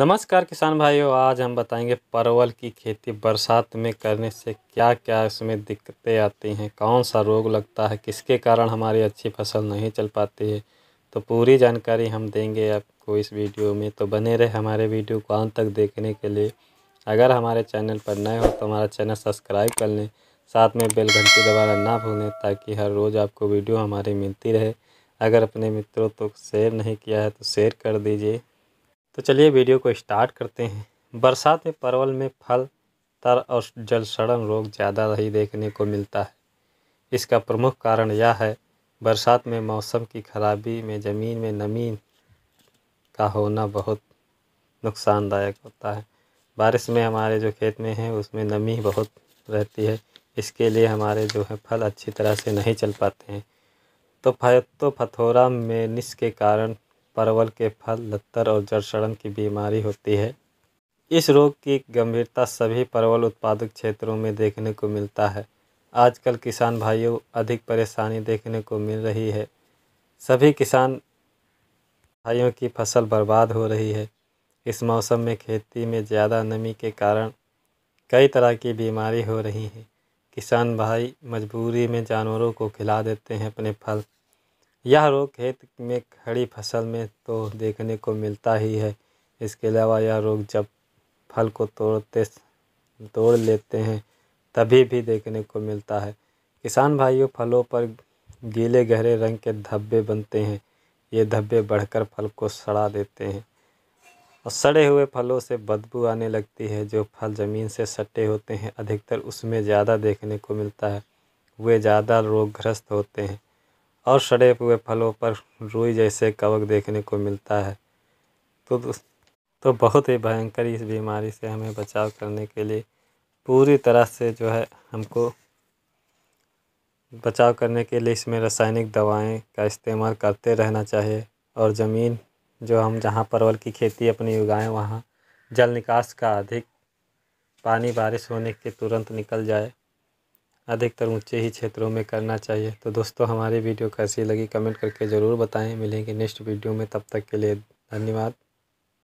नमस्कार किसान भाइयों आज हम बताएंगे परवल की खेती बरसात में करने से क्या क्या इसमें दिक्कतें आती हैं कौन सा रोग लगता है किसके कारण हमारी अच्छी फसल नहीं चल पाती है तो पूरी जानकारी हम देंगे आपको इस वीडियो में तो बने रहे हमारे वीडियो को अंत तक देखने के लिए अगर हमारे चैनल पर नए हो तो हमारा चैनल सब्सक्राइब कर लें साथ में बेल घंटी दबाना ना भूलें ताकि हर रोज़ आपको वीडियो हमारी मिलती रहे अगर अपने मित्रों तक तो शेयर नहीं किया है तो शेयर कर दीजिए तो चलिए वीडियो को स्टार्ट करते हैं बरसात में परवल में फल तर और जल सड़न रोग ज़्यादा ही देखने को मिलता है इसका प्रमुख कारण यह है बरसात में मौसम की खराबी में ज़मीन में नमी का होना बहुत नुकसानदायक होता है बारिश में हमारे जो खेत में है उसमें नमी बहुत रहती है इसके लिए हमारे जो है फल अच्छी तरह से नहीं चल पाते हैं तो फय तो फथोरा मेनिस के कारण परवल के फल लत्तर और जड़ की बीमारी होती है इस रोग की गंभीरता सभी परवल उत्पादक क्षेत्रों में देखने को मिलता है आजकल किसान भाइयों अधिक परेशानी देखने को मिल रही है सभी किसान भाइयों की फसल बर्बाद हो रही है इस मौसम में खेती में ज़्यादा नमी के कारण कई तरह की बीमारी हो रही है किसान भाई मजबूरी में जानवरों को खिला देते हैं अपने फल यह रोग खेत में खड़ी फसल में तो देखने को मिलता ही है इसके अलावा यह रोग जब फल को तोड़ते तोड़ लेते हैं तभी भी देखने को मिलता है किसान भाइयों फलों पर गीले गहरे रंग के धब्बे बनते हैं ये धब्बे बढ़कर फल को सड़ा देते हैं और सड़े हुए फलों से बदबू आने लगती है जो फल ज़मीन से सटे होते हैं अधिकतर उसमें ज़्यादा देखने को मिलता है वे ज़्यादा रोगग्रस्त होते हैं और सड़े हुए फलों पर रुई जैसे कवक देखने को मिलता है तो तो बहुत ही भयंकर इस बीमारी से हमें बचाव करने के लिए पूरी तरह से जो है हमको बचाव करने के लिए इसमें रासायनिक दवाएं का इस्तेमाल करते रहना चाहिए और ज़मीन जो हम जहाँ परवल की खेती अपनी उगाएं वहाँ जल निकास का अधिक पानी बारिश होने के तुरंत निकल जाए अधिकतर ऊंचे ही क्षेत्रों में करना चाहिए तो दोस्तों हमारी वीडियो कैसी लगी कमेंट करके ज़रूर बताएं मिलेंगे नेक्स्ट वीडियो में तब तक के लिए धन्यवाद